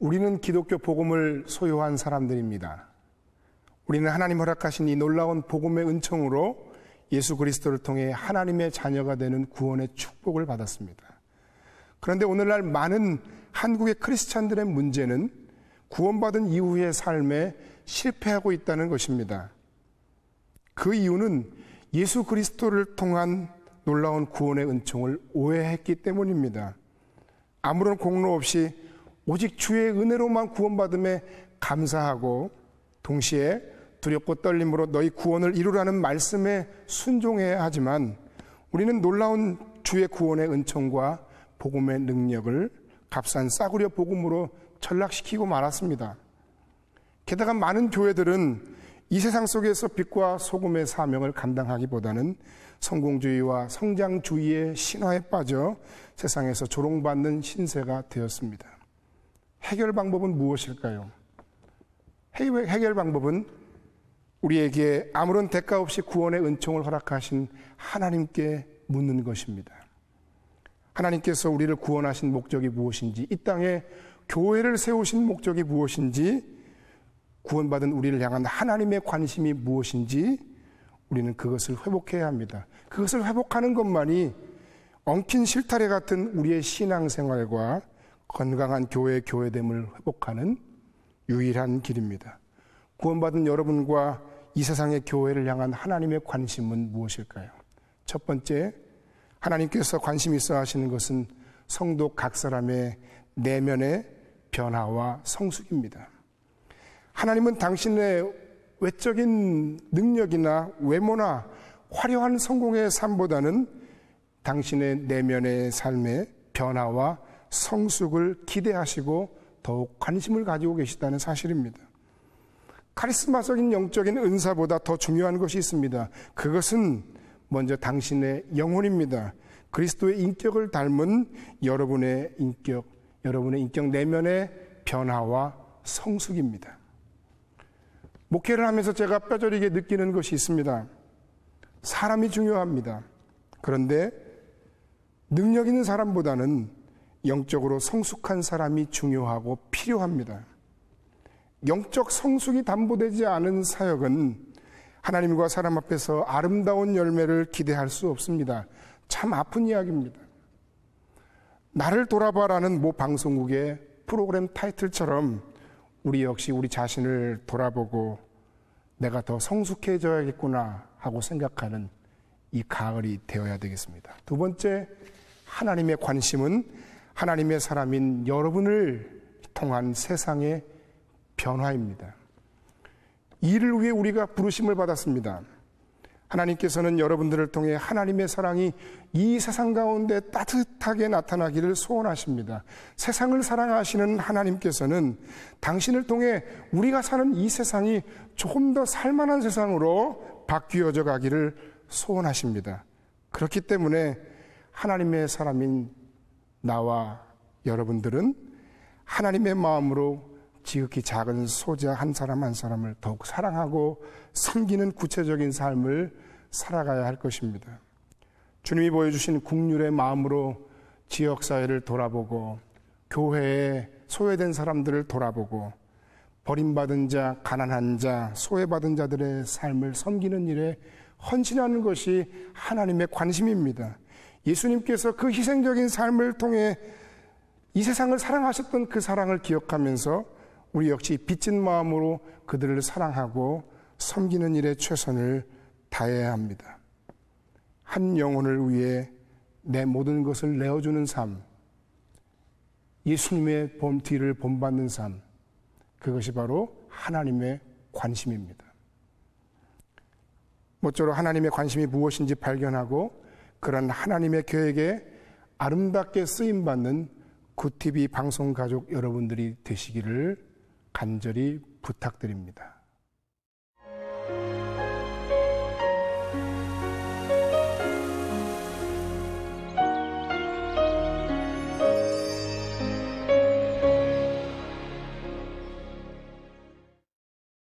우리는 기독교 복음을 소유한 사람들입니다. 우리는 하나님 허락하신 이 놀라운 복음의 은총으로 예수 그리스도를 통해 하나님의 자녀가 되는 구원의 축복을 받았습니다. 그런데 오늘날 많은 한국의 크리스찬들의 문제는 구원받은 이후의 삶에 실패하고 있다는 것입니다. 그 이유는 예수 그리스도를 통한 놀라운 구원의 은총을 오해했기 때문입니다. 아무런 공로 없이 오직 주의 은혜로만 구원받음에 감사하고 동시에 두렵고 떨림으로 너희 구원을 이루라는 말씀에 순종해야 하지만 우리는 놀라운 주의 구원의 은총과 복음의 능력을 값싼 싸구려 복음으로 전락시키고 말았습니다. 게다가 많은 교회들은 이 세상 속에서 빛과 소금의 사명을 감당하기보다는 성공주의와 성장주의의 신화에 빠져 세상에서 조롱받는 신세가 되었습니다. 해결 방법은 무엇일까요? 해결 방법은 우리에게 아무런 대가 없이 구원의 은총을 허락하신 하나님께 묻는 것입니다. 하나님께서 우리를 구원하신 목적이 무엇인지, 이 땅에 교회를 세우신 목적이 무엇인지, 구원받은 우리를 향한 하나님의 관심이 무엇인지 우리는 그것을 회복해야 합니다. 그것을 회복하는 것만이 엉킨 실타래 같은 우리의 신앙생활과 건강한 교회 교회됨을 회복하는 유일한 길입니다. 구원받은 여러분과 이 세상의 교회를 향한 하나님의 관심은 무엇일까요? 첫 번째, 하나님께서 관심 있어 하시는 것은 성도 각 사람의 내면의 변화와 성숙입니다. 하나님은 당신의 외적인 능력이나 외모나 화려한 성공의 삶보다는 당신의 내면의 삶의 변화와 성숙을 기대하시고 더욱 관심을 가지고 계시다는 사실입니다. 카리스마적인 영적인 은사보다 더 중요한 것이 있습니다. 그것은 먼저 당신의 영혼입니다. 그리스도의 인격을 닮은 여러분의 인격, 여러분의 인격 내면의 변화와 성숙입니다. 목회를 하면서 제가 뼈저리게 느끼는 것이 있습니다. 사람이 중요합니다. 그런데 능력 있는 사람보다는 영적으로 성숙한 사람이 중요하고 필요합니다. 영적 성숙이 담보되지 않은 사역은 하나님과 사람 앞에서 아름다운 열매를 기대할 수 없습니다. 참 아픈 이야기입니다. 나를 돌아봐라는 모 방송국의 프로그램 타이틀처럼 우리 역시 우리 자신을 돌아보고 내가 더 성숙해져야겠구나 하고 생각하는 이 가을이 되어야 되겠습니다. 두 번째, 하나님의 관심은 하나님의 사람인 여러분을 통한 세상의 변화입니다. 이를 위해 우리가 부르심을 받았습니다. 하나님께서는 여러분들을 통해 하나님의 사랑이 이 세상 가운데 따뜻하게 나타나기를 소원하십니다. 세상을 사랑하시는 하나님께서는 당신을 통해 우리가 사는 이 세상이 조금 더 살만한 세상으로 바뀌어져 가기를 소원하십니다. 그렇기 때문에 하나님의 사람인 나와 여러분들은 하나님의 마음으로 지극히 작은 소자 한 사람 한 사람을 더욱 사랑하고 섬기는 구체적인 삶을 살아가야 할 것입니다. 주님이 보여주신 국률의 마음으로 지역사회를 돌아보고 교회에 소외된 사람들을 돌아보고 버림받은 자, 가난한 자, 소외받은 자들의 삶을 섬기는 일에 헌신하는 것이 하나님의 관심입니다. 예수님께서 그 희생적인 삶을 통해 이 세상을 사랑하셨던 그 사랑을 기억하면서 우리 역시 빚진 마음으로 그들을 사랑하고 섬기는 일에 최선을 다해야 합니다. 한 영혼을 위해 내 모든 것을 내어주는 삶, 예수님의 범티를 본받는 삶, 그것이 바로 하나님의 관심입니다. 모쪼록 하나님의 관심이 무엇인지 발견하고 그런 하나님의 계획에 아름답게 쓰임 받는 구 t v 방송 가족 여러분들이 되시기를 간절히 부탁드립니다.